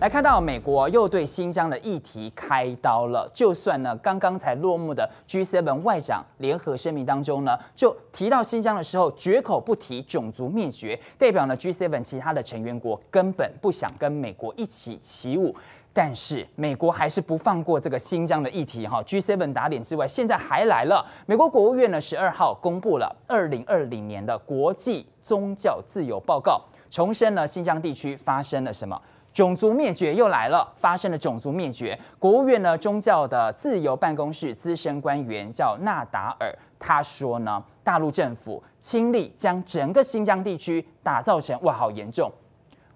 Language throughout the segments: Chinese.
来看到美国又对新疆的议题开刀了。就算呢刚刚才落幕的 G7 外长联合声明当中呢，就提到新疆的时候，绝口不提种族灭绝，代表呢 G7 其他的成员国根本不想跟美国一起起舞。但是美国还是不放过这个新疆的议题哈。G7 打脸之外，现在还来了。美国国务院呢十二号公布了二零二零年的国际宗教自由报告，重申了新疆地区发生了什么。种族灭绝又来了，发生了种族灭绝。国务院呢，宗教的自由办公室资深官员叫纳达尔，他说呢，大陆政府倾力将整个新疆地区打造成，哇，好严重，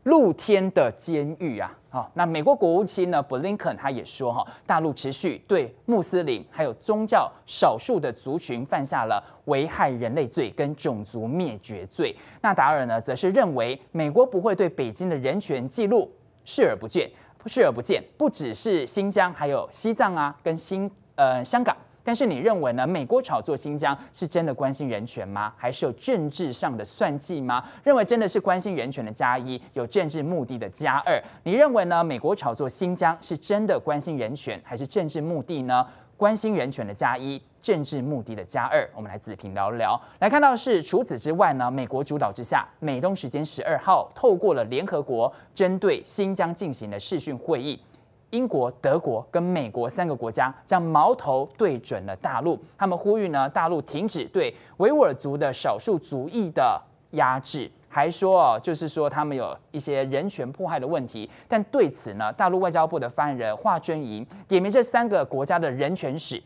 露天的监狱啊！好，那美国国务卿呢，布林肯他也说哈，大陆持续对穆斯林还有宗教少数的族群犯下了危害人类罪跟种族灭绝罪。纳达尔呢，则是认为美国不会对北京的人权记录。视而不见，视而不见，不只是新疆，还有西藏啊，跟新呃香港。但是你认为呢？美国炒作新疆是真的关心人权吗？还是有政治上的算计吗？认为真的是关心人权的加一，有政治目的的加二。你认为呢？美国炒作新疆是真的关心人权，还是政治目的呢？关心人权的加一。政治目的的加二，我们来仔细聊一聊。来看到是，除此之外呢，美国主导之下，美东时间十二号，透过了联合国针对新疆进行的视讯会议，英国、德国跟美国三个国家将矛头对准了大陆，他们呼吁呢，大陆停止对维吾尔族的少数族裔的压制，还说哦，就是说他们有一些人权迫害的问题。但对此呢，大陆外交部的发言人华春莹点名这三个国家的人权史。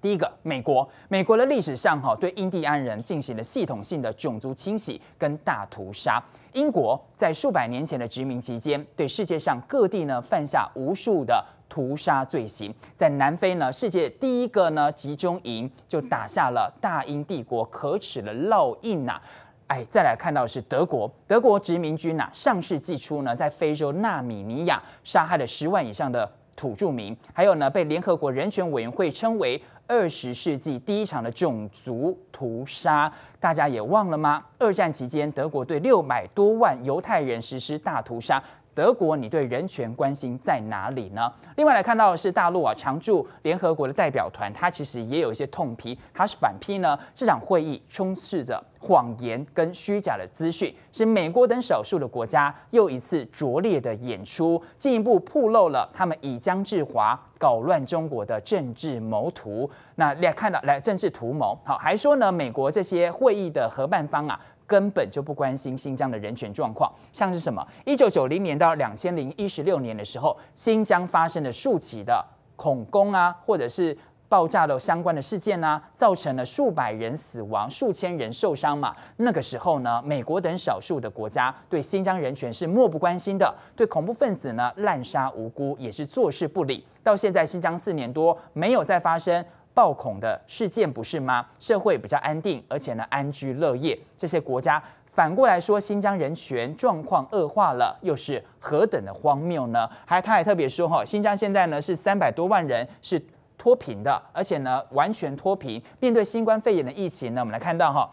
第一个，美国，美国的历史上哈对印第安人进行了系统性的种族清洗跟大屠杀。英国在数百年前的殖民期间，对世界上各地呢犯下无数的屠杀罪行。在南非呢，世界第一个呢集中营就打下了大英帝国可耻的烙印呐。哎，再来看到是德国，德国殖民军呐，上世纪初呢，在非洲纳米尼亚杀害了十万以上的土著民，还有呢被联合国人权委员会称为。二十世纪第一场的种族屠杀，大家也忘了吗？二战期间，德国对六百多万犹太人实施大屠杀。德国，你对人权关心在哪里呢？另外来看到是大陆啊，常驻联合国的代表团，他其实也有一些痛批，他是反批呢，这场会议充斥着谎言跟虚假的资讯，是美国等少数的国家又一次拙劣的演出，进一步暴露了他们以江制华、搞乱中国的政治图那来看到来政治图谋，好，还说呢，美国这些会议的合办方啊。根本就不关心新疆的人权状况，像是什么一九九零年到两千零一十六年的时候，新疆发生了数起的恐攻啊，或者是爆炸的相关的事件啊，造成了数百人死亡、数千人受伤嘛。那个时候呢，美国等少数的国家对新疆人权是漠不关心的，对恐怖分子呢滥杀无辜也是坐视不理。到现在新疆四年多没有再发生。暴恐的事件不是吗？社会比较安定，而且呢安居乐业，这些国家反过来说新疆人权状况恶化了，又是何等的荒谬呢？还他还特别说哈，新疆现在呢是三百多万人是脱贫的，而且呢完全脱贫。面对新冠肺炎的疫情呢，我们来看到哈。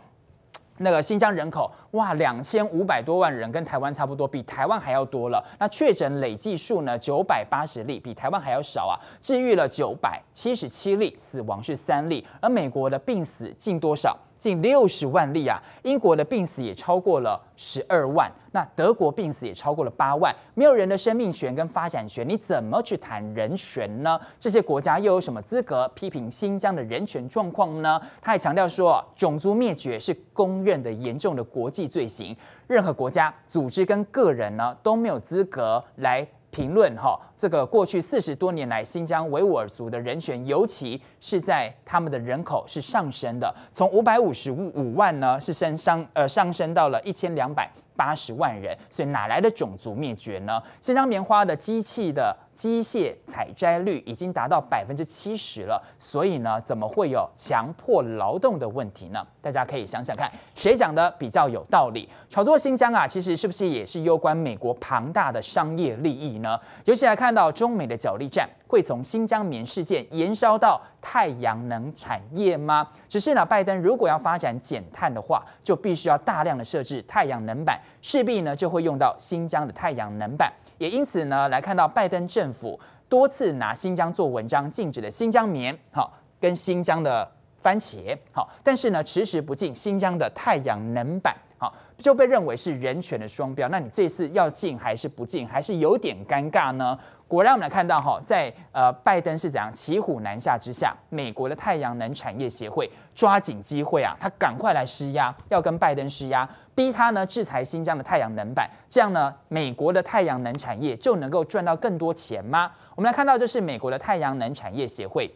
那个新疆人口哇，两千五百多万人，跟台湾差不多，比台湾还要多了。那确诊累计数呢，九百八十例，比台湾还要少啊。治愈了九百七十七例，死亡是三例。而美国的病死近多少？近六十万例啊！英国的病死也超过了十二万，那德国病死也超过了八万。没有人的生命权跟发展权，你怎么去谈人权呢？这些国家又有什么资格批评新疆的人权状况呢？他还强调说，种族灭绝是公认的严重的国际罪行，任何国家、组织跟个人呢都没有资格来。评论哈，这个过去四十多年来，新疆维吾尔族的人权，尤其是在他们的人口是上升的，从五百五十五万呢，是升上呃上升到了一千两百八十万人，所以哪来的种族灭绝呢？新疆棉花的机器的。机械采摘率已经达到百分之七十了，所以呢，怎么会有强迫劳动的问题呢？大家可以想想看，谁讲的比较有道理？炒作新疆啊，其实是不是也是攸关美国庞大的商业利益呢？尤其来看到中美的角力战，会从新疆棉事件延烧到太阳能产业吗？只是呢，拜登如果要发展减碳的话，就必须要大量的设置太阳能板，势必呢就会用到新疆的太阳能板，也因此呢来看到拜登政。政府多次拿新疆做文章，禁止了新疆棉，好，跟新疆的番茄，好，但是呢，迟迟不进新疆的太阳能板，好，就被认为是人权的双标。那你这次要进还是不进，还是有点尴尬呢？果然，我们来看到哈，在呃，拜登是怎样骑虎难下之下，美国的太阳能产业协会抓紧机会啊，他赶快来施压，要跟拜登施压。逼他呢制裁新疆的太阳能板，这样呢美国的太阳能产业就能够赚到更多钱吗？我们来看到，这是美国的太阳能产业协会，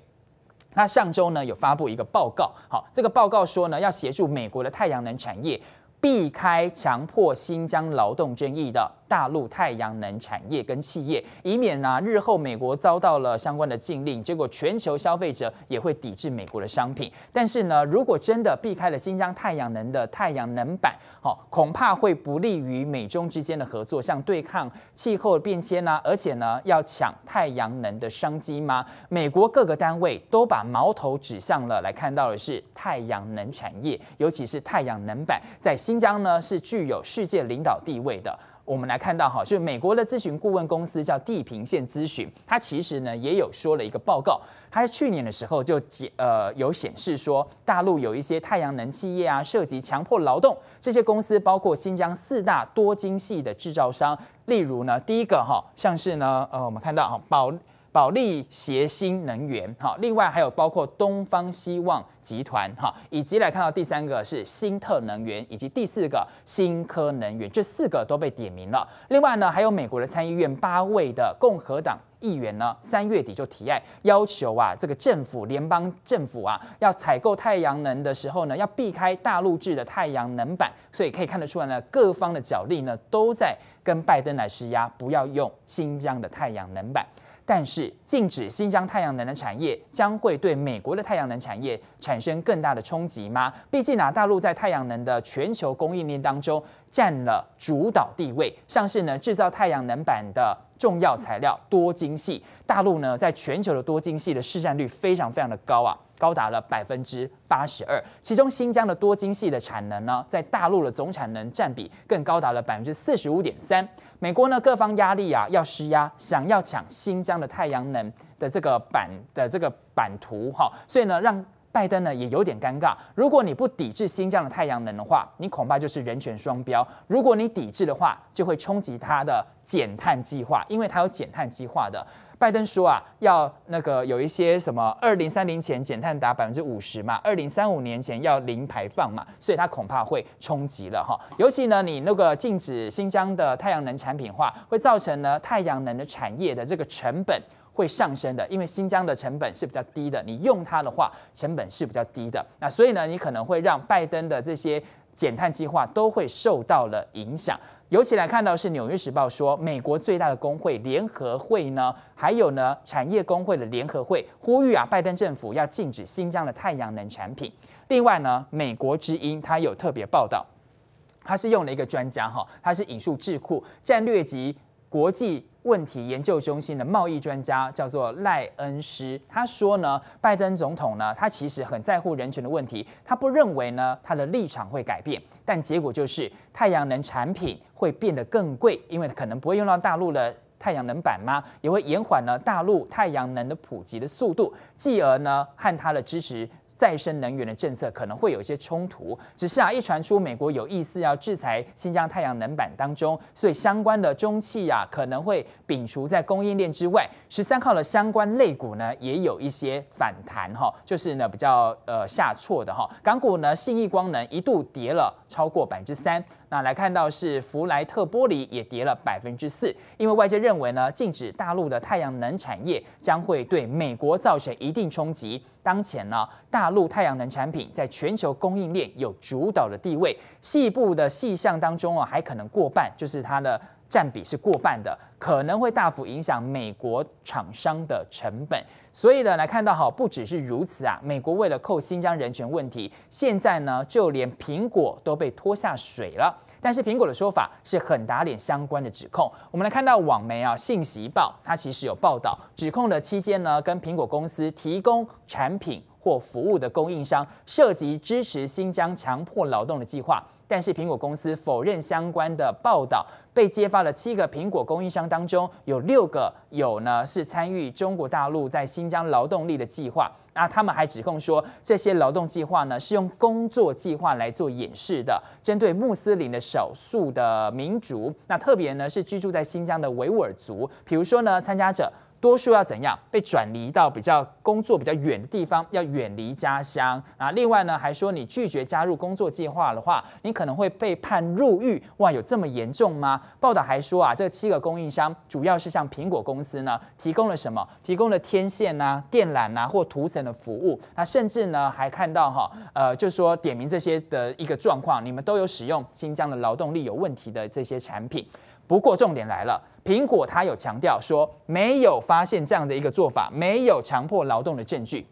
那上周呢有发布一个报告，好，这个报告说呢要协助美国的太阳能产业避开强迫新疆劳动争议的。大陆太阳能产业跟企业，以免呢日后美国遭到了相关的禁令，结果全球消费者也会抵制美国的商品。但是呢，如果真的避开了新疆太阳能的太阳能板，好，恐怕会不利于美中之间的合作，像对抗气候变迁啊，而且呢，要抢太阳能的商机吗？美国各个单位都把矛头指向了来看到的是太阳能产业，尤其是太阳能板在新疆呢是具有世界领导地位的。我们来看到哈，就美国的咨询顾问公司叫地平线咨询，它其实呢也有说了一个报告，它去年的时候就呃有显示说大陆有一些太阳能企业啊涉及强迫劳动，这些公司包括新疆四大多精细的制造商，例如呢第一个哈像是呢呃我们看到哈宝。保利协鑫能源，哈，另外还有包括东方希望集团，哈，以及来看到第三个是新特能源，以及第四个新科能源，这四个都被点名了。另外呢，还有美国的参议院八位的共和党议员呢，三月底就提案要求啊，这个政府联邦政府啊，要采购太阳能的时候呢，要避开大陆制的太阳能板。所以可以看得出来呢，各方的角力呢，都在跟拜登来施压，不要用新疆的太阳能板。但是禁止新疆太阳能的产业，将会对美国的太阳能产业产生更大的冲击吗？毕竟啊，大陆在太阳能的全球供应链当中占了主导地位，像是呢制造太阳能板的重要材料多晶系，大陆呢在全球的多晶系的市占率非常非常的高啊。高达了百分之八十二，其中新疆的多晶系的产能呢，在大陆的总产能占比更高达了百分之四十五点三。美国呢，各方压力啊，要施压，想要抢新疆的太阳能的这个版的这个版图哈，所以呢，让拜登呢也有点尴尬。如果你不抵制新疆的太阳能的话，你恐怕就是人权双标；如果你抵制的话，就会冲击他的减碳计划，因为他有减碳计划的。拜登说啊，要那个有一些什么二零三零前减碳达百分之五十嘛，二零三五年前要零排放嘛，所以它恐怕会冲击了哈。尤其呢，你那个禁止新疆的太阳能产品化，会造成呢太阳能的产业的这个成本会上升的，因为新疆的成本是比较低的，你用它的话成本是比较低的。那所以呢，你可能会让拜登的这些减碳计划都会受到了影响。尤其来看到是《纽约时报》说，美国最大的工会联合会呢，还有呢产业工会的联合会呼吁啊，拜登政府要禁止新疆的太阳能产品。另外呢，《美国之音》它有特别报道，它是用了一个专家哈，它是引述智库战略级。国际问题研究中心的贸易专家叫做赖恩斯，他说呢，拜登总统呢，他其实很在乎人权的问题，他不认为呢，他的立场会改变，但结果就是太阳能产品会变得更贵，因为可能不会用到大陆的太阳能板吗？也会延缓了大陆太阳能的普及的速度，继而呢，和他的支持。再生能源的政策可能会有一些冲突，只是啊，一传出美国有意思要制裁新疆太阳能板当中，所以相关的中汽啊可能会摒除在供应链之外。十三号的相关类股呢也有一些反弹哈，就是呢比较呃下挫的哈。港股呢，信义光能一度跌了超过百分之三。那来看到是福莱特玻璃也跌了百分之四，因为外界认为呢，禁止大陆的太阳能产业将会对美国造成一定冲击。当前呢，大陆太阳能产品在全球供应链有主导的地位，细部的细项当中啊，还可能过半，就是它的。占比是过半的，可能会大幅影响美国厂商的成本。所以呢，来看到哈，不只是如此啊，美国为了扣新疆人权问题，现在呢就连苹果都被拖下水了。但是苹果的说法是很打脸相关的指控。我们来看到网媒啊，《信息报》它其实有报道，指控的期间呢，跟苹果公司提供产品或服务的供应商涉及支持新疆强迫劳动的计划。但是苹果公司否认相关的报道，被揭发了七个苹果供应商当中有六个有呢是参与中国大陆在新疆劳动力的计划。那他们还指控说，这些劳动计划呢是用工作计划来做掩饰的，针对穆斯林的少数的民族。那特别呢是居住在新疆的维吾尔族，比如说呢参加者。多数要怎样被转移到比较工作比较远的地方，要远离家乡啊。另外呢，还说你拒绝加入工作计划的话，你可能会被判入狱。哇，有这么严重吗？报道还说啊，这七个供应商主要是向苹果公司呢，提供了什么？提供了天线呐、电缆呐或涂层的服务。那甚至呢，还看到哈，呃，就是说点名这些的一个状况，你们都有使用新疆的劳动力有问题的这些产品。不过重点来了，苹果它有强调说没有发现这样的一个做法，没有强迫劳动的证据。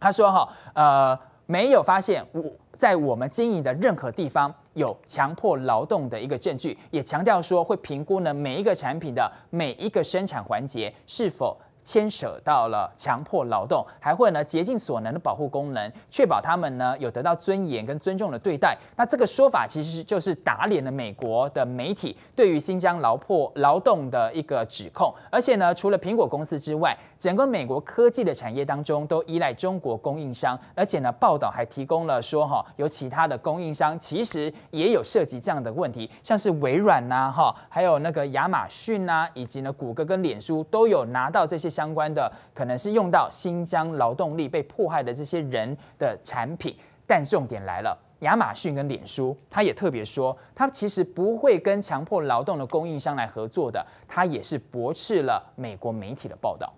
他说哈，呃，没有发现我在我们经营的任何地方有强迫劳动的一个证据，也强调说会评估呢每一个产品的每一个生产环节是否。牵涉到了强迫劳动，还会呢竭尽所能的保护功能，确保他们呢有得到尊严跟尊重的对待。那这个说法其实就是打脸的美国的媒体对于新疆劳破劳动的一个指控。而且呢，除了苹果公司之外，整个美国科技的产业当中都依赖中国供应商。而且呢，报道还提供了说哈，有其他的供应商其实也有涉及这样的问题，像是微软呐哈，还有那个亚马逊呐，以及呢谷歌跟脸书都有拿到这些。相关的可能是用到新疆劳动力被迫害的这些人的产品，但重点来了，亚马逊跟脸书，他也特别说，他其实不会跟强迫劳动的供应商来合作的，他也是驳斥了美国媒体的报道。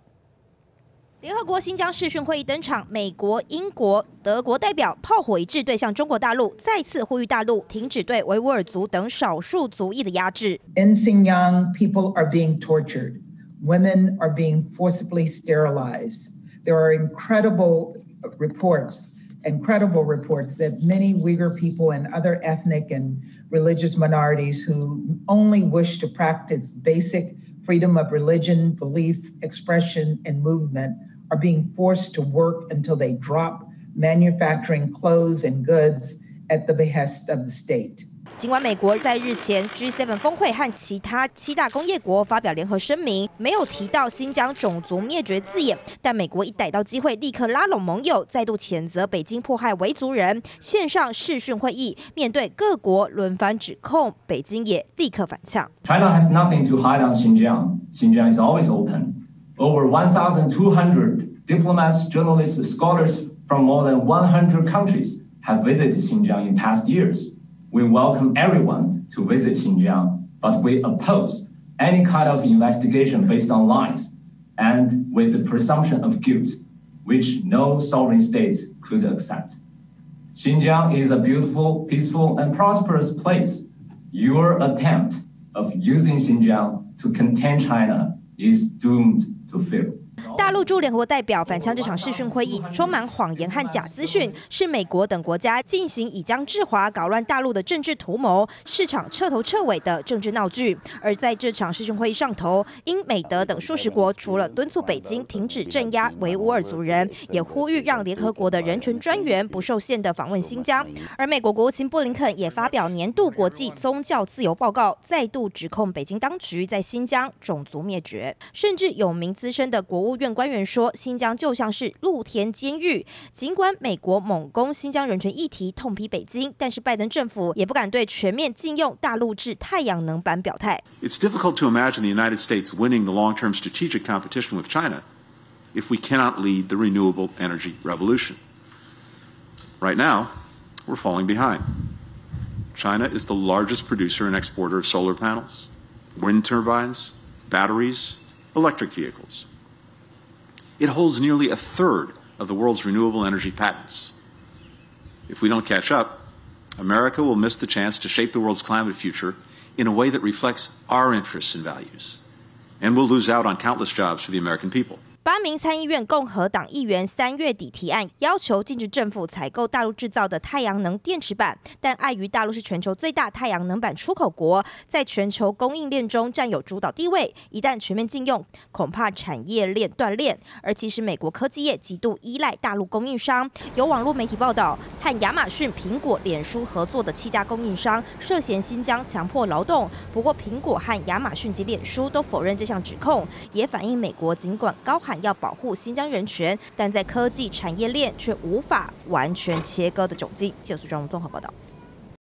联合国新疆视讯会议登场，美国、英国、德国代表炮火一致对向中国大陆，再次呼吁大陆停止对维吾尔族等少数族裔的压制。In Xinjiang, people are being tortured. Women are being forcibly sterilized. There are incredible reports, incredible reports that many Uyghur people and other ethnic and religious minorities who only wish to practice basic freedom of religion, belief, expression, and movement are being forced to work until they drop manufacturing clothes and goods at the behest of the state. 尽管美国在日前 G7 峰会和其他七大工业国发表联合声明，没有提到新疆种族灭绝字眼，但美国一逮到机会，立刻拉拢盟友，再度谴责北京迫害维族人。线上视讯会议，面对各国轮番指控，北京也立刻反呛。China has nothing to hide on Xinjiang. Xinjiang is always open. Over one thousand two hundred diplomats, journalists, scholars from more than one hundred countries have visited Xinjiang in past years. We welcome everyone to visit Xinjiang, but we oppose any kind of investigation based on lies and with the presumption of guilt, which no sovereign state could accept. Xinjiang is a beautiful, peaceful, and prosperous place. Your attempt of using Xinjiang to contain China is doomed to fail. 大陆驻联合国代表反呛这场视讯会议，充满谎言和假资讯，是美国等国家进行以疆制华、搞乱大陆的政治图谋，是场彻头彻尾的政治闹剧。而在这场视讯会议上，头，英、美、德等数十国除了敦促北京停止镇压维吾尔族人，也呼吁让联合国的人权专员不受限的访问新疆。而美国国务卿布林肯也发表年度国际宗教自由报告，再度指控北京当局在新疆种族灭绝，甚至有名资深的国务。务院官员说，新疆就像是露天监狱。尽管美国猛攻新疆人权议题，痛批北京，但是拜登政府也不敢对全面禁用大陆制太阳能板表态。It's difficult to imagine the United States winning the long-term strategic competition with China if we cannot lead the renewable energy revolution. Right now, we're falling behind. China is the largest producer and exporter of solar panels, wind turbines, batteries, electric vehicles. It holds nearly a third of the world's renewable energy patents. If we don't catch up, America will miss the chance to shape the world's climate future in a way that reflects our interests and values, and we'll lose out on countless jobs for the American people. 八名参议院共和党议员三月底提案，要求禁止政府采购大陆制造的太阳能电池板，但碍于大陆是全球最大太阳能板出口国，在全球供应链中占有主导地位，一旦全面禁用，恐怕产业链断裂。而其实美国科技业极度依赖大陆供应商。有网络媒体报道，和亚马逊、苹果、脸书合作的七家供应商涉嫌新疆强迫劳动，不过苹果和亚马逊及脸书都否认这项指控，也反映美国尽管高喊要保护新疆人权，但在科技产业链却无法完全切割的窘境。就素章综合报道。